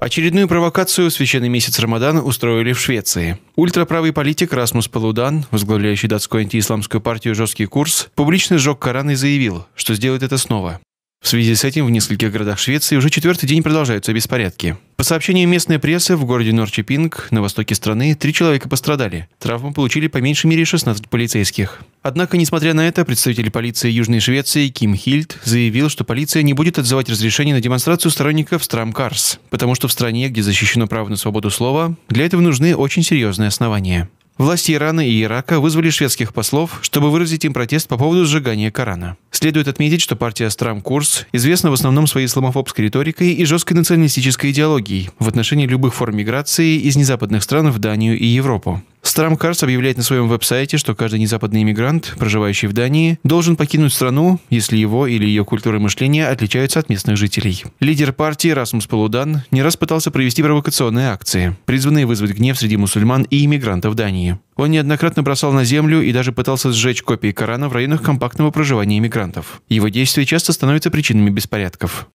Очередную провокацию в священный месяц Рамадан устроили в Швеции. Ультраправый политик Расмус Палудан, возглавляющий датскую антиисламскую партию «Жесткий курс», публично сжег Коран и заявил, что сделает это снова. В связи с этим в нескольких городах Швеции уже четвертый день продолжаются беспорядки. По сообщению местной прессы, в городе Норчепинг, на востоке страны, три человека пострадали. Травмы получили по меньшей мере 16 полицейских. Однако, несмотря на это, представитель полиции Южной Швеции Ким Хильд заявил, что полиция не будет отзывать разрешение на демонстрацию сторонников Страмкарс, потому что в стране, где защищено право на свободу слова, для этого нужны очень серьезные основания. Власти Ирана и Ирака вызвали шведских послов, чтобы выразить им протест по поводу сжигания Корана. Следует отметить, что партия «Страм Курс» известна в основном своей исламофобской риторикой и жесткой националистической идеологией в отношении любых форм миграции из незападных стран в Данию и Европу. Старамкарс объявляет на своем веб-сайте, что каждый незападный иммигрант, проживающий в Дании, должен покинуть страну, если его или ее культура мышления отличаются от местных жителей. Лидер партии Расмус Полудан не раз пытался провести провокационные акции, призванные вызвать гнев среди мусульман и иммигрантов Дании. Он неоднократно бросал на землю и даже пытался сжечь копии Корана в районах компактного проживания иммигрантов. Его действия часто становятся причинами беспорядков.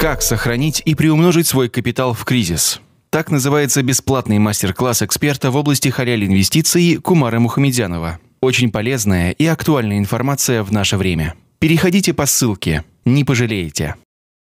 Как сохранить и приумножить свой капитал в кризис? Так называется бесплатный мастер-класс эксперта в области халяль-инвестиций Кумара Мухамедянова. Очень полезная и актуальная информация в наше время. Переходите по ссылке, не пожалеете.